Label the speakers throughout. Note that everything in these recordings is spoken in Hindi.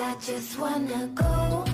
Speaker 1: I just wanna go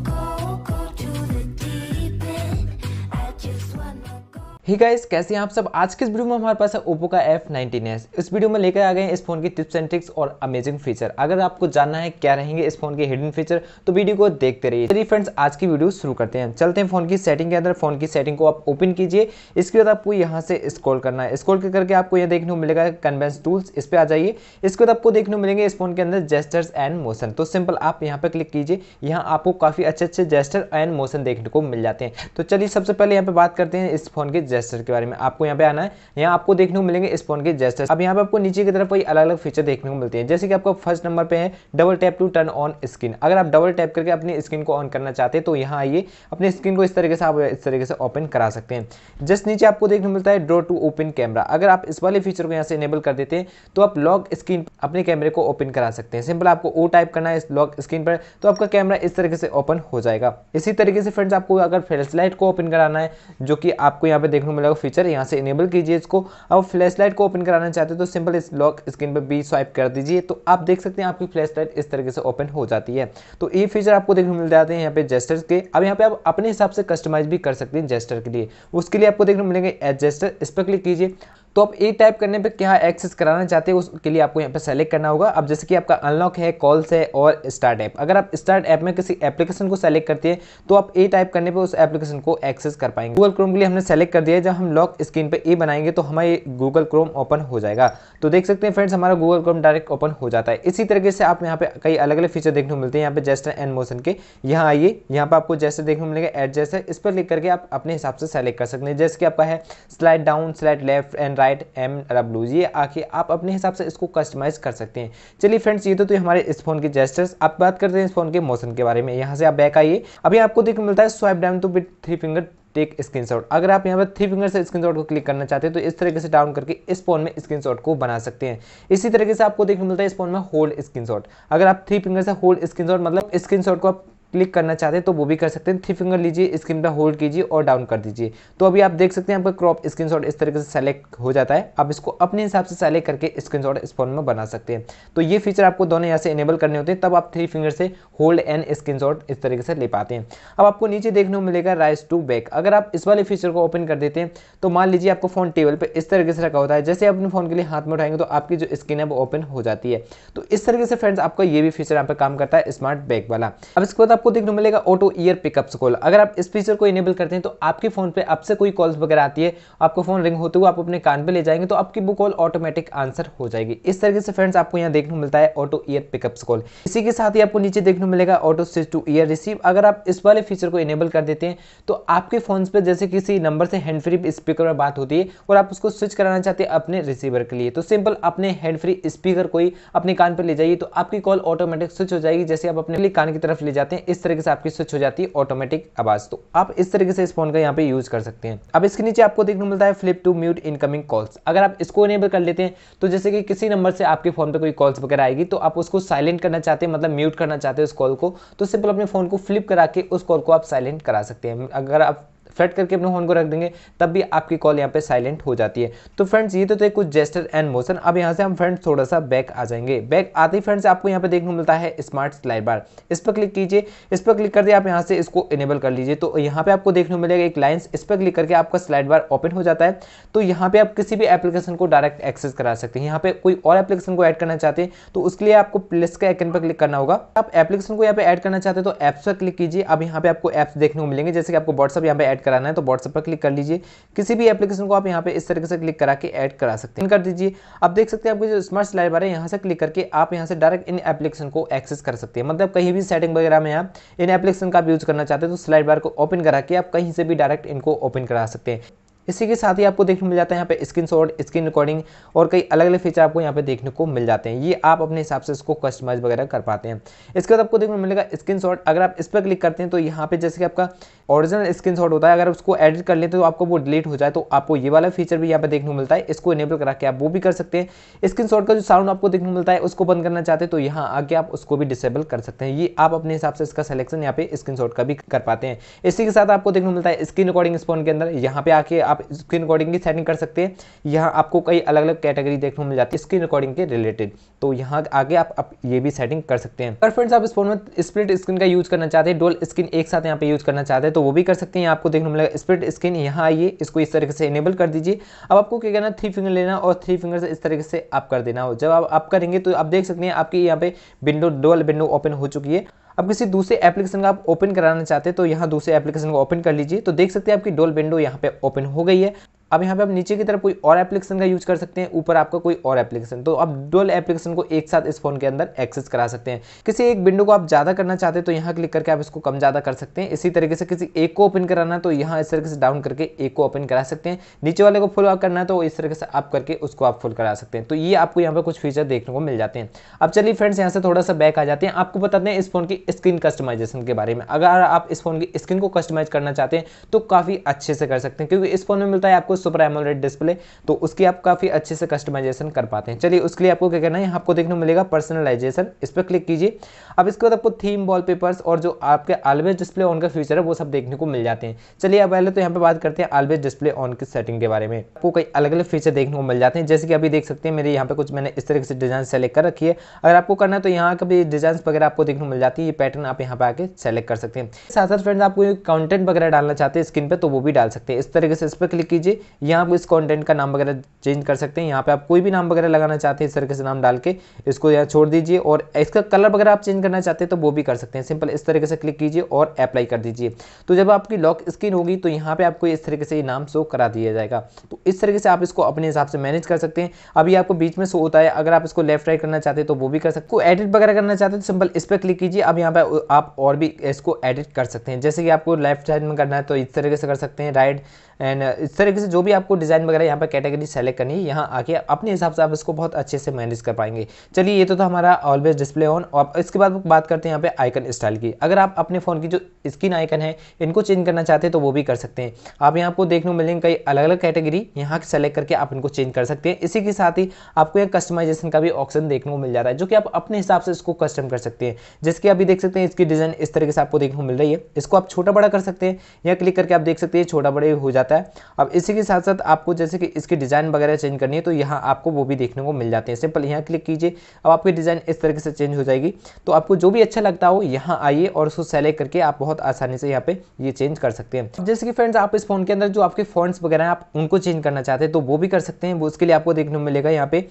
Speaker 1: hi guys कैसे हैं आप सब आज के इस वीडियो में हमारे पास है ओप्पो का एफ नाइनटीन एस इस वीडियो में लेकर आ गए हैं इस फोन की टिप्स एंड ट्रिक्स और अमेजिंग फीचर अगर आपको जानना है क्या रहेंगे इस फोन के हिडन फीचर तो वीडियो को देखते रहिए चलिए फ्रेंड्स आज की वीडियो शुरू करते हैं चलते हैं फोन की सेटिंग के अंदर फोन की सेटिंग को आप ओपन कीजिए इसके बाद आपको यहाँ से स्क्रॉल करना है स्क्रॉल करके आपको यह देखने को मिलेगा कन्वेंस टूल्स इस पर आ जाइए इसके बाद आपको देखने को मिलेंगे इस फोन के अंदर जेस्टर्स एंड मोशन तो सिंपल आप यहाँ पर क्लिक कीजिए यहाँ आपको काफी अच्छे अच्छे जेस्टर एंड मोशन देखने को मिल जाते हैं तो चलिए सबसे पहले यहाँ पे बात करते हैं इस फोन के जेस्टर के बारे में आपको यहाँ पे आना है यहाँ आपको देखने को मिलेंगे स्पॉन के जेस्टर अब यहाँ पे आपको नीचे की तरफ कोई अलग अलग फीचर देखने को मिलते हैं जैसे कि आपको फर्स्ट नंबर पे है double tap to turn on screen अगर आप डबल टैप करके अपनी स्क्रीन को ऑन करना चाहते हैं तो यहाँ आइए अपनी स्क्रीन को इस तरीके से आप इस तरीके से ओपन करा सकते हैं जस्ट नीचे आपको देखने को मिलता है ड्रो टू ओपन कैमरा अगर आप इस वाले फीचर को यहाँ से इनेबल कर देते हैं तो आप लॉक स्क्रीन अपने कैमरे को ओपन करा सकते हैं सिंपल आपको ओ टाइप करना है इस लॉक स्क्रीन पर तो आपका कैमरा इस तरीके से ओपन हो जाएगा इसी तरीके से फ्रेंड्स आपको अगर फ्लैश लाइट को ओपन कराना है जो कि आपको यहाँ पे देखने को मिलेगा फीचर यहाँ से इनेबल कीजिए इसको अब फ्लैश लाइट को ओपन कराना चाहते हो तो सिंपल इस लॉक स्क्रीन पर भी स्वाइप कर दीजिए तो आप देख सकते हैं आपकी फ्लैश लाइट इस तरीके से ओपन हो जाती है तो ये फीचर आपको देखने को मिल जाते हैं यहाँ पे जेस्टर के अब यहाँ पे आप अपने हिसाब से कस्टमाइज भी कर सकते हैं जेस्टर के लिए उसके लिए आपको देखने को मिलेंगे एडजेस्टर इस पर क्लिक कीजिए तो आप ए टाइप करने पर क्या एक्सेस कराना चाहते हो उसके लिए आपको यहाँ पे सेलेक्ट करना होगा अब जैसे कि आपका अनलॉक है कॉल्स है और स्टार्ट ऐप अगर आप स्टार्ट ऐप में किसी एप्लीकेशन को सेलेक्ट करते हैं तो आप ए टाइप करने पर उस एप्लीकेशन को एक्सेस कर पाएंगे गूगल क्रोम के लिए हमने सेलेक्ट कर दिया जब हम लॉक स्क्रीन पर ए बनाएंगे तो हमारे गूगल क्रोम ओपन हो जाएगा तो देख सकते हैं फ्रेंड्स हमारा गूगल क्रोम डायरेक्ट ओपन हो जाता है इसी तरीके से आप यहाँ पे कई अलग अलग फीचर देखने को मिलते हैं यहाँ पे जेस्टर एंड मोशन के यहाँ आइए यहाँ पर आपको जैसे देखने को मिलेगा एड जैसे इस पर लिख करके आप अपने हिसाब से सेलेक्ट कर सकते हैं जैसे कि आपका है slide down slide left and site M W ये आके आप अपने हिसाब से इसको कस्टमाइज़ कर सकते हैं चलिए फ्रेंड्स ये तो, तो हमारे इस फ़ोन के जेस्टर्स आप बात करते हैं इस फ़ोन के मोशन के बारे में यहाँ से आप बैक आइए अभी आपको देख मिलता है swipe down to with three finger take screenshot अगर आप यहाँ पर थ्री फिंगर से स्क्रीनशॉट को क्लिक करना चाहते हैं तो इस तरीके से डाउन करके इस फोन में स्क्रीनशॉट को बना सकते हैं इसी तरीके से आपको देखने मिलता है इस फोन में होल्ड स्क्रीनशॉट अगर आप थ्री फिंगर से होल्ड स्क्रीनशॉट मतलब स्क्रीनशॉट को आप क्लिक करना चाहते हैं तो वो भी कर सकते हैं थ्री फिंगर लीजिए स्क्रीन पर होल्ड कीजिए और डाउन कर दीजिए तो अभी आप देख सकते हैं आपका क्रॉप स्क्रीन इस तरीके से सेलेक्ट हो जाता है आप इसको अपने हिसाब से सेलेक्ट करके स्क्रीन इस फॉर्म में बना सकते हैं तो ये फीचर आपको दोनों यहाँ से इनेबल करने होते हैं तब आप थ्री फिंगर से होल्ड एंड स्क्रीन इस तरीके से ले पाते हैं अब आपको नीचे देखने को मिलेगा राइस टू बैक अगर आप इस वाले फीचर को ओपन कर देते हैं तो मान लीजिए आपको फोन टेबल पर इस तरीके से रखा होता है जैसे अपने फोन के लिए हाथ में उठाएंगे तो आपकी जो स्क्रीन है वो ओपन हो जाती है तो इस तरीके से फ्रेंड्स आपका ये भी फीचर यहाँ पर काम करता है स्मार्ट बैग वाला अब इसके बाद आपको देखने को मिलेगा ऑटो ईयर पिकअप्स कॉल अगर आप इस फीचर को इनेबल करते हैं तो आपके फोन पे आपसे कोई कॉल्स वगैरह आती है आपको फोन रिंग होते हुए आप अपने कान पे ले जाएंगे तो आपकी वो कॉल ऑटोमेटिक आंसर हो जाएगी इस तरीके से फ्रेंड्स आपको यहाँ देखने को मिलता है ऑटो ईयर पिकअप्स कॉल इसी के साथ ही आपको नीचे देखने को मिलेगा auto switch to ear receive अगर आप इस वाले फीचर को इनेबल कर देते हैं तो आपके फोन पर जैसे किसी नंबर से हैंड फ्री स्पीकर में बात होती है और आप उसको स्विच कराना चाहते हैं अपने रिसीवर के लिए तो सिंपल अपने हैंड फ्री स्पीकर को ही अपने कान पर ले जाइए तो आपकी कॉल ऑटोमेटिक स्विच हो जाएगी जैसे आप अपने कान की तरफ ले जाते हैं इस तरीके से आपकी स्विच हो जाती है ऑटोमेटिक आवाज़ तो आप इस तरीके से इस फोन का यहाँ पे यूज़ कर सकते हैं अब इसके नीचे आपको देखने मिलता है flip to mute incoming calls अगर आप इसको इनेबल कर लेते हैं तो जैसे कि किसी नंबर से आपके फोन पर कोई कॉल्स वगैरह आएगी तो आप उसको साइलेंट करना चाहते हैं मतलब म्यूट करना चाहते हैं उस कॉल को तो सिंपल अपने फ़ोन को फ्लिप करा के उस कॉल को आप साइलेंट करा सकते हैं अगर आप फ्लट करके अपने फोन को रख देंगे तब भी आपकी कॉल यहाँ पे साइलेंट हो जाती है तो फ्रेंड्स ये तो थे कुछ जेस्टर एंड मोशन अब यहाँ से हम फ्रेंड्स थोड़ा सा बैक आ जाएंगे बैक आते ही फ्रेंड्स आपको यहाँ पे देखने को मिलता है स्मार्ट स्लाइड बार इस पर क्लिक कीजिए इस पर क्लिक कर दिए आप यहाँ से इसको इनेबल कर लीजिए तो यहाँ पे आपको देखने को मिलेगा एक लाइन्स इस पर क्लिक करके आपका स्लाइड बार ओपन हो जाता है तो यहाँ पे आप किसी भी एप्लीकेशन को डायरेक्ट एक्सेस करा सकते हैं यहाँ पे कोई और एप्लीकेशन को ऐड करना चाहते हैं तो उसके लिए आपको प्लस के आइकन पर क्लिक करना होगा आप एप्लीकेशन को यहाँ पे ऐड करना चाहते हैं तो ऐप्स पर क्लिक कीजिए अब यहाँ पे आपको एप्स देखने को मिलेंगे जैसे कि आपको व्हाट्सअप यहाँ पे ऐड कराना है तो व्हाट्सएप पर क्लिक कर लीजिए किसी भी एप्लीकेशन को आप यहाँ पे इस तरीके से क्लिक करा के ऐड करा सकते हैं कर दीजिए आप देख सकते हैं आपके जो स्मार्ट स्लाइड बार है यहाँ से क्लिक करके आप यहाँ से डायरेक्ट इन एप्लीकेशन को एक्सेस कर सकते हैं मतलब कहीं भी सेटिंग वगैरह में आप इन एप्लीकेशन का यूज करना चाहते हैं तो स्लाइड बार को ओपन करा के आप कहीं से भी डायरेक्ट इनको ओपन करा सकते हैं इसी के साथ ही आपको देखने मिल जाता है यहाँ पे स्क्रीन शॉट स्क्रीन रिकॉर्डिंग और कई अलग अलग फीचर आपको यहाँ पे देखने को मिल जाते हैं ये आप अपने हिसाब से इसको कस्टमाइज वगैरह कर पाते हैं इसके बाद आपको देखने को मिलेगा स्क्रीन शॉट अगर आप इस पर क्लिक करते हैं तो यहाँ पे जैसे कि आपका ऑरिजिनल स्क्रीन शॉट होता है अगर उसको एडिट कर लेते हैं तो आपको वो डिलीट हो जाए तो आपको ये वाला फीचर भी यहाँ पे देखने को मिलता है इसको इनेबल करा के आप वो भी कर सकते हैं स्क्रीन शॉट का जो साउंड आपको देखने को मिलता है उसको बंद करना चाहते हैं तो यहाँ आके आप उसको भी डिसेबल कर सकते हैं ये आप अपने हिसाब से इसका सिलेक्शन यहाँ पे स्क्रीन शॉट का भी कर पाते हैं इसी के साथ आपको देखने को मिलता है स्क्रीन रिकॉर्डिंग स्पोन के अंदर यहाँ पे आके आप स्क्रीन रिकॉर्डिंग की सेटिंग कर सकते हैं यहाँ आपको कई अलग अलग कैटेगरी देखने को मिल जाती है स्क्रीन रिकॉर्डिंग के रिलेटेड तो यहाँ आगे आप, आप ये भी सेटिंग कर सकते हैं अगर फ्रेंड्स आप इस फोन में स्प्लिट स्क्रीन का यूज करना चाहते हैं डोल स्क्रीन एक साथ यहाँ पे यूज करना चाहते हैं तो वो भी कर सकते हैं आपको देखने को मिलेगा स्प्लिट स्क्रीन यहाँ आइए इसको इस तरीके से इनेबल कर दीजिए अब आपको क्या करना थ्री फिंगर लेना और थ्री फिंगर से इस तरीके से आप कर देना हो जब आप करेंगे तो आप देख सकते हैं आपकी यहाँ पे विंडो डोल विंडो ओपन हो चुकी है अब किसी दूसरे एप्लीकेशन का आप ओपन कराना चाहते हैं तो यहाँ दूसरे एप्लीकेशन को ओपन कर लीजिए तो देख सकते हैं आपकी डोल विंडो यहाँ पे ओपन हो गई है अब यहाँ पे आप नीचे की तरफ कोई और एप्लीकेशन का यूज कर सकते हैं ऊपर आपका कोई और एप्लीकेशन तो आप डुअल एप्लीकेशन को एक साथ इस फोन के अंदर एक्सेस करा सकते हैं किसी एक विंडो को आप ज़्यादा करना चाहते हैं तो यहाँ क्लिक करके आप इसको कम ज़्यादा कर सकते हैं इसी तरीके से किसी एक को ओपन कराना तो यहाँ इस तरीके से डाउन करके एक को ओपन करा सकते हैं नीचे वाले को फुल आप करना है तो इस तरीके से आप करके उसको आप फुल करा सकते हैं तो ये आपको यहाँ पर कुछ फीचर देखने को मिल जाते हैं अब चलिए फ्रेंड्स यहाँ से थोड़ा सा बैक आ जाते हैं आपको बताते हैं इस फोन की स्क्रीन कस्टमाइजेशन के बारे में अगर आप इस फोन की स्क्रीन को कस्टमाइज करना चाहते हैं तो काफ़ी अच्छे से कर सकते हैं क्योंकि इस फोन में मिलता है आपको सुपर एमोलेट डिस्प्ले तो उसकी आप काफ़ी अच्छे से कस्टमाइजेशन कर पाते हैं चलिए उसके लिए आपको क्या करना है आपको देखने मिलेगा पर्सनलाइजेशन इस पर क्लिक कीजिए अब इसके बाद आपको थीम वॉलपेपर्स और जो आपके आलवेज डिस्प्ले ऑन का फीचर है वो सब देखने को मिल जाते हैं चलिए अब पहले तो यहाँ पे बात करते हैं आलवेज डिस्प्ले ऑन की सेटिंग के बारे में आपको कई अलग अलग फीचर देखने को मिल जाते हैं जैसे कि अभी देख सकते हैं मेरे यहाँ पे कुछ मैंने इस तरीके से डिजाइन सेलेक्ट कर रखी है अगर आपको करना है तो यहाँ का भी डिजाइन वगैरह आपको देखने को मिल जाती है ये पैटर्न आप यहाँ पे आके सेलेक्ट कर सकते हैं साथ साथ फ्रेंड्स आपको कंटेंट वगैरह डालना चाहते हैं स्क्रीन पर तो वो भी डाल सकते हैं इस तरीके से इस पर क्लिक कीजिए यहाँ आप इस कंटेंट का नाम वगैरह चेंज कर सकते हैं यहाँ पे आप कोई भी नाम वगैरह लगाना चाहते हैं इस तरीके से नाम डाल के इसको यहाँ छोड़ दीजिए और इसका कलर वगैरह आप चेंज करना चाहते हैं तो वो भी कर सकते हैं सिंपल इस तरीके से क्लिक कीजिए और अप्लाई कर दीजिए तो जब आपकी लॉक स्क्रीन होगी तो यहाँ पर आपको इस तरीके से नाम शो करा दिया जाएगा तो इस तरीके से आप इसको अपने हिसाब से मैनेज कर सकते हैं अभी आपको बीच में शो होता है अगर आप इसको लेफ्ट राइट करना चाहते हैं तो वो भी कर सकते हो एडिट वगैरह करना चाहते हैं तो सिंपल इस पर क्लिक कीजिए अब यहाँ पर आप और भी इसको एडिट कर सकते हैं जैसे कि आपको लेफ्ट साइड में करना है तो इस तरीके से कर सकते हैं राइट एंड uh, इस तरीके से जो भी आपको डिज़ाइन वगैरह यहाँ पर कैटेगरी सेलेक्ट करनी है यहाँ आके अपने हिसाब से आप इसको बहुत अच्छे से मैनेज कर पाएंगे चलिए ये तो था हमारा ऑलवेज डिस्प्ले ऑन और इसके बाद बात करते हैं यहाँ पे आइकन स्टाइल की अगर आप अपने फ़ोन की जो स्क्रीन आइकन है इनको चेंज करना चाहते हैं तो वो भी कर सकते हैं आप यहाँ आपको देखने को मिलेंगे कई अलग अलग कैटेगरी यहाँ सेलेक्ट करके आप इनको चेंज कर सकते हैं इसी के साथ ही आपको एक कस्टमाइजेशन का भी ऑप्शन देखने को मिल जाता है जो कि आप अपने हिसाब से इसको कस्टम कर सकते हैं जिसकी अभी देख सकते हैं इसकी डिज़ाइन इस तरीके से आपको देखने को मिल रही है इसको आप छोटा बड़ा कर सकते हैं या क्लिक करके आप देख सकते हैं छोटा बड़े हो जाते जाता है अब इसी के साथ साथ आपको जैसे कि इसकी डिज़ाइन वगैरह चेंज करनी है तो यहाँ आपको वो भी देखने को मिल जाते हैं सिंपल यहाँ क्लिक कीजिए अब आपकी डिज़ाइन इस तरीके से चेंज हो जाएगी तो आपको जो भी अच्छा लगता हो यहाँ आइए और उसको सेलेक्ट करके आप बहुत आसानी से यहाँ पर ये चेंज कर सकते हैं जैसे कि फ्रेंड्स आप इस फोन के अंदर जो आपके फॉन्ट्स वगैरह हैं आप उनको चेंज करना चाहते हैं तो वो भी कर सकते हैं वो उसके लिए आपको देखने को मिलेगा यहाँ पर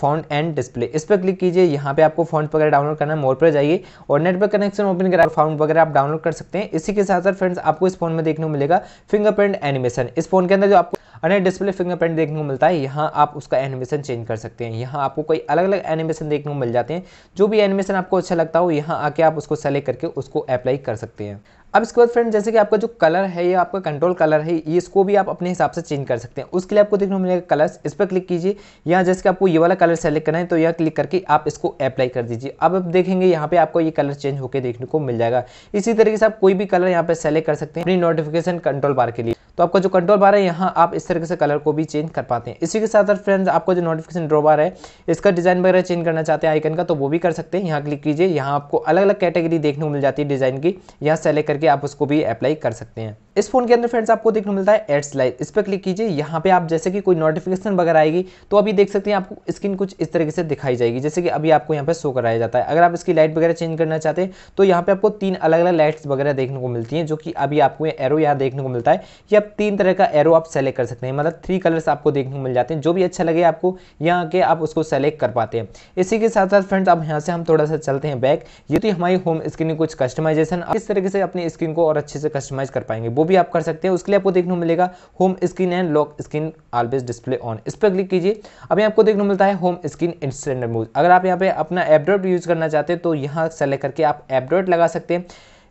Speaker 1: फॉन्ट एंड डिस्प्ले इस पर क्लिक कीजिए यहाँ पे आपको फॉन्ट वगैरह डाउनलोड करना है मोर पर जाइए और नेटवर्क कनेक्शन ओपन कर फॉन्ट वगैरह आप डाउनलोड कर सकते हैं इसी के साथ साथ फ्रेंड्स आपको इस फोन में देखने को मिलेगा फिंगरप्रिंट एनिमेशन इस फोन के अंदर जो आपको अन्य डिस्प्ले फिंगरप्रिंट देखने को मिलता है यहाँ आप उसका एनिमेशन चेंज कर सकते हैं यहाँ आपको कोई अलग अलग एनिमेशन देखने को मिल जाते हैं जो भी एनिमेशन आपको अच्छा लगता हो यहाँ आके आप उसको सेलेक्ट करके उसको अप्लाई कर सकते हैं अब इसके बाद फ्रेंड जैसे कि आपका जो कलर है ये आपका कंट्रोल कलर है ये इसको भी आप अपने हिसाब से चेंज कर सकते हैं उसके लिए आपको देखने को मिलेगा कलर्स इस पर क्लिक कीजिए यहाँ जैसे कि आपको ये वाला कलर सेलेक्ट करना है तो यह क्लिक करके आप इसको अप्लाई कर दीजिए अब आप देखेंगे यहाँ पे आपको ये कलर चेंज होकर देखने को मिल जाएगा इसी तरीके से आप कोई भी कलर यहाँ पे सेलेक्ट कर सकते हैं अपनी नोटिफिकेशन कंट्रोल बार के लिए तो आपका जो कंट्रोल बार है यहाँ आप इस तरीके से कलर को भी चेंज कर पाते हैं इसी के साथ साथ फ्रेंड्स आपको जो नोटिफिकेशन ड्रो बार है इसका डिज़ाइन वगैरह चेंज करना चाहते हैं आइकन का तो वो भी कर सकते हैं यहाँ क्लिक कीजिए यहाँ आपको अलग अलग कैटेगरी देखने को मिल जाती है डिज़ाइन की यहाँ सेलेक्ट करके आप उसको भी अप्लाई कर सकते हैं इस फोन के अंदर फ्रेंड्स आपको देखने मिलता है एड्स लाइव इस पर क्लिक कीजिए यहाँ पे आप जैसे कि कोई नोटिफिकेशन वगैरह आएगी तो अभी देख सकते हैं आपको स्क्रीन कुछ इस तरीके से दिखाई जाएगी जैसे कि अभी आपको यहाँ पे शो कराया जाता है अगर आप इसकी लाइट वगैरह चेंज करना चाहते हैं तो यहाँ पे आपको तीन अलग अलग लाइट्स वगैरह देखने को मिलती है जो कि अभी आपको एरो यहाँ देखने को मिलता है या तीन तरह का एरो आप सेलेक्ट कर सकते हैं मतलब थ्री कलर्स आपको देखने को मिल जाते हैं जो भी अच्छा लगे आपको यहाँ के आप उसको सेलेक्ट कर पाते हैं इसी के साथ साथ फ्रेंड्स अब यहाँ से हम थोड़ा सा चलते हैं बैक ये तो हमारी होम स्क्रीन कुछ कस्टमाइजेशन इस तरीके से अपनी स्क्रीन को और अच्छे से कस्टमाइज कर पाएंगे वो भी आप कर सकते हैं उसके लिए आपको देखने को मिलेगा home screen and lock screen always display on इस पर क्लिक कीजिए अभी आपको देखने को मिलता है होम स्क्रीन इंस्टेंट रिमूव अगर आप यहाँ पे अपना एपड्रॉइड यूज़ करना चाहते हैं तो यहाँ सेलेक्ट करके आप एपड्रॉइड लगा सकते हैं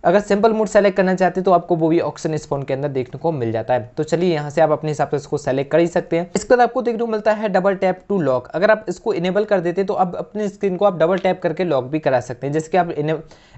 Speaker 1: अगर सिंपल मोड सेलेक्ट करना चाहते हैं तो आपको वो भी ऑप्शन इस फोन के अंदर देखने को मिल जाता है तो चलिए यहाँ से आप अपने हिसाब से इसको सेलेक्ट कर ही सकते हैं इसके बाद आपको देखने को मिलता है डबल टैप टू लॉक अगर आप इसको इनेबल कर देते तो आप अपने स्क्रीन को आप डबल टैप करके लॉक भी करा सकते हैं जैसे कि आप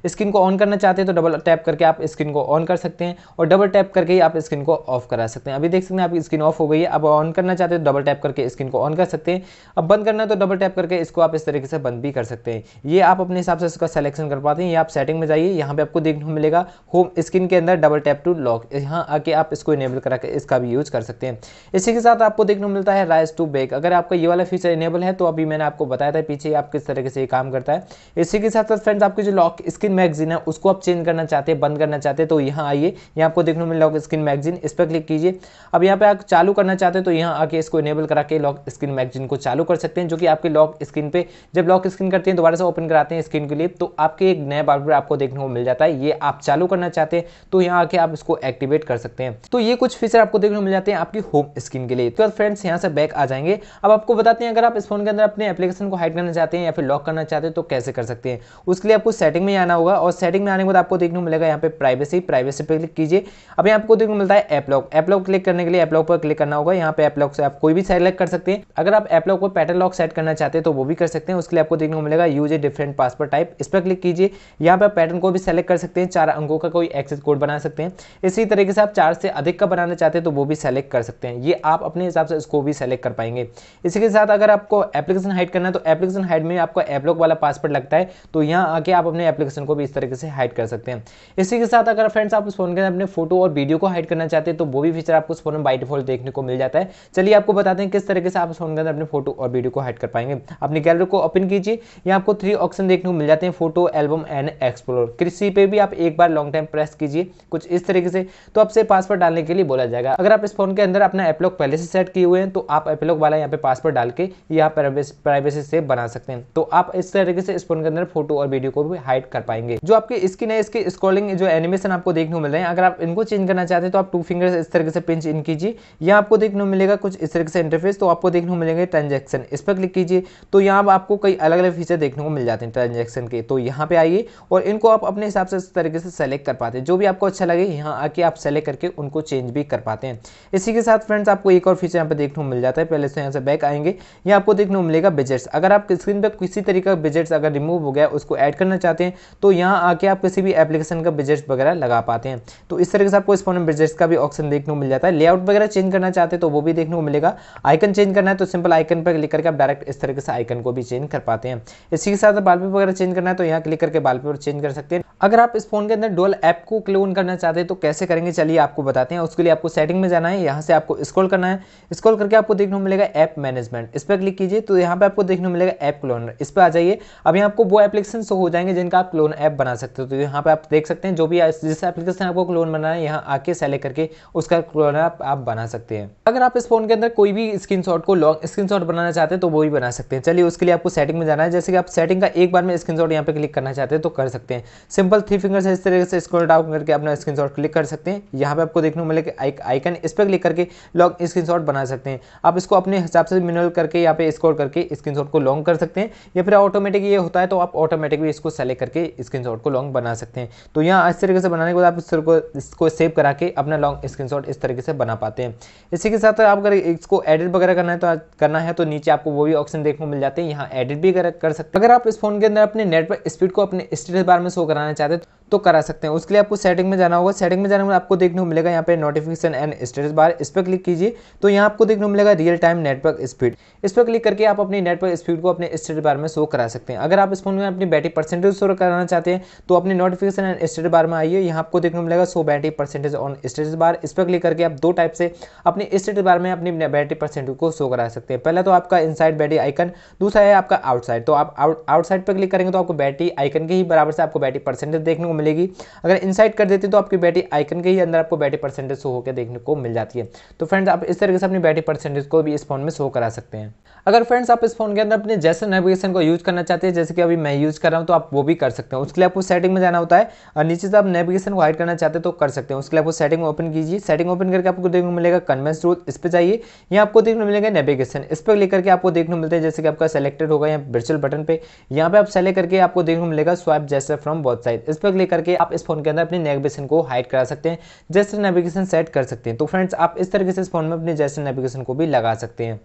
Speaker 1: स्क्रीन को ऑन करना चाहते हैं तो डबल टैप करके आप स्क्रीन को ऑन कर सकते हैं और डबल टैप करके ही आप स्क्रीन को ऑफ करा सकते हैं अभी देख सकते हैं आपकी स्क्रीन ऑफ हो गई है अब ऑन करना चाहते हैं तो डबल टैप करके स्क्रीन को ऑन कर सकते हैं अब बंद करना है तो डबल टैप करके इसको आप इस तरीके से बंद भी कर सकते हैं ये आप अपने हिसाब से इसका सेलेक्शन कर पाते हैं ये आप सेटिंग में जाइए यहाँ पर आपको देखने मिलेगा होम स्क्रीन के अंदर डबल टैप टू लॉक यहाँ आके आप इसको इनेबल करा इसका भी यूज़ कर सकते हैं इसी के साथ आपको देखने को मिलता है राइस टू बैक अगर आपका ये वाला फीचर इनेबल है तो अभी मैंने आपको बताया था पीछे आप किस तरीके से ये काम करता है इसी के साथ साथ फ्रेंड्स आपकी जो लॉक स्क्रीन मैगजीन है उसको आप चेंज करना चाहते हैं बंद करना चाहते हैं तो यहाँ आइए यहाँ आपको देखने को मिल लॉक स्क्रीन मैगजीन इस पर क्लिक कीजिए अब यहाँ पे आप चालू करना चाहते हैं तो यहाँ आके इसको इनेबल करा के लॉक स्क्रीन मैगजीन को चालू कर सकते हैं जो कि आपके लॉक स्क्रीन पे जब लॉक स्क्रीन करते हैं दोबारा से ओपन कराते हैं स्क्रीन के लिए तो आपके एक नया बार आपको देखने को मिल जाता है ये आप चालू करना चाहते हैं तो यहाँ आके आप इसको एक्टिवेट कर सकते हैं तो ये कुछ फीचर आपको देखने को मिल जाते हैं आपकी होम स्क्रीन के लिए तो फ्रेंड्स यहाँ से बैक आ जाएंगे अब आपको बताते हैं अगर आप इस फोन के अंदर अपने एप्लीकेशन को हाइड करना चाहते हैं या फिर लॉक करना चाहते हैं तो कैसे कर सकते हैं उसके लिए आपको सेटिंग में आना होगा और सेटिंग में आने के बाद आपको देखने को मिलेगा यहाँ पे प्राइवेसी प्राइवेसी पर क्लिक कीजिए अब यहाँ आपको देखने को मिलता है एपलॉक एपलॉक क्लिक करने के लिए एपलॉक पर क्लिक करना होगा यहाँ पे एपलॉक से आप कोई भी सेलेक्ट कर सकते हैं अगर आप एपलॉक को पैटर्न लॉक सेट करना चाहते हैं तो वो भी कर सकते हैं उसके लिए आपको देखने को मिलेगा use a different password type इस पर क्लिक कीजिए यहाँ पर पैटर्न को भी सेलेक्ट कर सकते हैं चार अंगों का कोई एक्सेस कोड बना सकते हैं इसी तरीके से आप चार से अधिक का बनाना चाहते हैं तो वो भी सेलेक्ट कर सकते हैं ये आप अपने हिसाब से इसको भी सेलेक्ट कर पाएंगे इसी के साथ अगर आपको एप्लीकेशन हाइड करना है तो एप्लीकेशन हाइड में आपको एपलॉक वाला पासवर्ड लगता है तो यहाँ आके आप अपने एप्लीकेशन को भी इस तरीके से हाइड कर सकते हैं इसी के साथ अगर फ्रेंड्स आप इस फोन के अपने फोटो और वीडियो को हाइड करना चाहते हैं तो वो भी फीचर आपको इस फोन में बाई डिफॉल्ट देखने को मिल जाता है चलिए आपको बताते हैं किस तरीके से आप इस फोन के अंदर अपने फोटो और वीडियो को हाइड कर पाएंगे अपनी गैलरी को ओपन कीजिए यहाँ आपको थ्री ऑप्शन देखने को मिल जाते हैं फोटो एल्बम एंड एक्सप्लोर किसी पे भी आप एक बार लॉन्ग टाइम प्रेस कीजिए कुछ इस तरीके से तो आपसे पासवर्ड डालने के लिए बोला जाएगा अगर आप इस फोन के अंदर अपना एपलॉक पहले से सेट किए हुए हैं तो आप एपलॉक वाला यहाँ पे पासवर्ड डाल के यहाँ प्राइवेसी से बना सकते हैं तो आप इस तरीके से इस फोन के अंदर फोटो और वीडियो को भी हाइड कर पाएंगे जो आपकी स्क्रीन है इसकी स्क्रॉलिंग जो एनिमेशन आपको देखने को मिल रहे हैं अगर आप इनको चेंज करना चाहते हैं तो आप टू फिंगर्स इस तरीके से पिंच इन कीजिए यहाँ आपको देखने को मिलेगा कुछ इस तरीके से इंटरफेस तो आपको देखने को मिलेंगे ट्रांजेक्शन इस पर क्लिक कीजिए तो यहाँ आपको कई अलग अलग फीचर देखने को मिल जाते हैं ट्रांजेक्शन के तो यहाँ पे आइए और इनको आप अपने हिसाब से इस तरीके से सेलेक्ट कर पाते हैं जो भी आपको अच्छा लगे यहाँ आके आप सेलेक्ट करके उनको चेंज भी कर पाते हैं इसी के साथ फ्रेंड्स आपको एक और फीचर यहाँ पर देखने को मिल जाता है पहले से यहाँ से बैक आएंगे यहाँ आपको देखने को मिलेगा बजट्स अगर आप स्क्रीन पर किसी तरीके का बजट्स अगर रिमूव हो गया उसको ऐड करना चाहते हैं तो यहाँ आके आप किसी भी एप्लीकेशन का बजट्स वगैरह लगा पाते हैं तो इस तरीके से आपको इस फोन में बजट्स का भी ऑप्शन देखने को मिल जाता है लेआउट वगैरह चेंज करना चाहते हैं तो वो भी देखने को मिलेगा आइकन चेंज करना है तो सिंपल आइकन पर क्लिक करके आप डायरेक्ट इस तरीके से आइकन को भी चेंज कर पाते हैं इसी के साथ बालपेपर वगैरह चेंज करना है तो यहाँ क्लिक करके बालपेपर चेंज कर सकते हैं अगर आप इस फोन फ़ोन के अंदर डुअल ऐप को क्लोन करना चाहते हैं तो कैसे करेंगे चलिए आपको बताते हैं उसके लिए आपको सेटिंग में जाना है यहाँ से आपको स्क्रॉल करना है स्क्रॉल करके आपको देखने को मिलेगा ऐप मैनेजमेंट इस पर क्लिक कीजिए तो यहाँ पे आपको देखने को मिलेगा ऐप क्लोनर इस पर आ जाइए अब यहाँ आपको वो एप्लीकेशन शो हो जाएंगे जिनका आप क्लोन ऐप बना सकते हो तो यहाँ पर आप देख सकते हैं जो भी जिस एप्लीकेशन आपको क्लोन बनाना है यहाँ आके सेलेक्ट करके उसका क्लोन ऐप आप बना सकते हैं अगर आप इस फोन के अंदर कोई भी स्क्रीन को लॉन्ग स्क्रीन बनाना चाहते हैं तो वो भी बना सकते हैं चलिए उसके लिए आपको सेटिंग में जाना है जैसे कि आप सेटिंग का एक बार में स्क्रीन यहाँ पे क्लिक करना चाहते हैं तो कर सकते हैं सिंपल थ्री फिंगर से इस तरीके से स्क्रॉल डाउन करके अपना स्क्रीन क्लिक कर सकते हैं यहाँ पे आपको देखने को मिलेगा आइकन इस पर क्लिक करके लॉन्ग स्क्रीन बना सकते हैं आप इसको अपने हिसाब से मिनरल करके यहाँ पे स्क्रॉल करके स्क्रीन को लॉन्ग कर सकते हैं या फिर ऑटोमेटिक ये होता है तो आप ऑटोमेटिक भी इसको सेलेक्ट करके स्क्रीन को लॉन्ग बना सकते हैं तो यहाँ इस तरीके से बनाने के बाद आप इसको सेव करा के अपना लॉन्ग स्क्रीन इस तरीके से बना पाते हैं इसी के साथ आप अगर इसको एडिट वगैरह करना है तो करना है तो नीचे आपको वो भी ऑप्शन देखने को मिल जाते हैं यहाँ एडिट भी कर सकते हैं अगर आप इस फोन के अंदर अपने नेटवर्क स्पीड को अपने स्टेटस बार में शो कराना चाहते हैं तो तो करा सकते हैं उसके लिए आपको सेटिंग में जाना होगा सेटिंग में जाने में आपको देखने को मिलेगा यहाँ पे नोटिफिकेशन एंड स्टेटस बार इस पर क्लिक कीजिए तो यहाँ आपको देखने को मिलेगा रियल टाइम नेटवर्क स्पीड इस पर क्लिक करके आप अपनी नेटवर्क स्पीड को अपने स्टेटस बार में शो करा सकते हैं अगर आप इस फोन में अपनी बैटरी परसेंटेज शो कराना चाहते हैं तो अपने नोटिफिकेशन एंड स्टेटस बार में आइए यहाँ आपको देखने को मिलेगा so battery percentage on status bar इस पर क्लिक करके आप दो टाइप से अपने स्टेटस बार में अपनी बैटरी परसेंटेज को शो करा सकते हैं पहला तो आपका इनसाइड बैटरी आइकन दूसरा है आपका आउटसाइड तो आप आउटसाइड पर क्लिक करेंगे तो आपको बैटरी आइकन के ही बराबर से आपको बैटरी परसेंटेज देखने को मिलेगी अगर इनसाइड कर देते हैं तो आपकी बैटरी आइकन के ही अंदर आपको बैटरी परसेंटेज शो होकर देखने को मिल जाती है तो फ्रेंड्स आप इस तरीके से अपनी बैटरी परसेंटेज को भी इस फोन में शो करा सकते हैं अगर फ्रेंड्स आप इस फोन के अंदर अपने जैसे नेविगेशन को यूज करना चाहते हैं जैसे कि अभी मैं यूज कर रहा हूँ तो आप वो भी कर सकते हैं उसके लिए आपको सेटिंग में जाना होता है और नीचे से आप नेविगेशन को हाइड करना चाहते हैं तो कर सकते हैं उसके लिए आपको सेटिंग ओपन कीजिए सेटिंग ओपन करके आपको देखने को मिलेगा कन्वेंस रूल इस पर जाइए यहाँ आपको देखने को मिलेगा नेविगेशन इस पर क्लिक करके आपको देखने को मिलता है जैसे कि आपका सेलेक्टेड होगा या वर्चुअल बटन पर यहाँ पर आप सेलेक्ट करके आपको देखने को मिलेगा स्वाइप जैसे फ्रॉम बॉथ साइड इस पर क्लिक करके आप इस फोन के अंदर अपने नेविगेशन को हाइड करा सकते हैं जैसे नेविगेशन सेट कर सकते हैं तो फ्रेंड्स आप इस तरीके से इस फोन में अपने जैसे नेविगेशन को भी लगा सकते हैं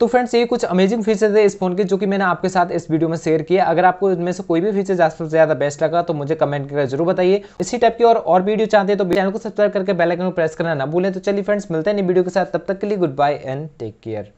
Speaker 1: तो फ्रेंड्स ये कुछ अमेजिंग फीचर्स है इस फोन के जो कि मैंने आपके साथ इस वीडियो में शेयर किया अगर आपको इनमें से कोई भी फीचर ज्यादा ज्यादा बेस्ट लगा तो मुझे कमेंट करके जरूर बताइए इसी टाइप की और और वीडियो चाहते हैं तो चैनल को सब्सक्राइब करके बेल आइकन को प्रेस करना ना भूलें तो चलिए फ्रेंड्स मिलते हैं वीडियो के साथ तब तक के लिए goodbye and take care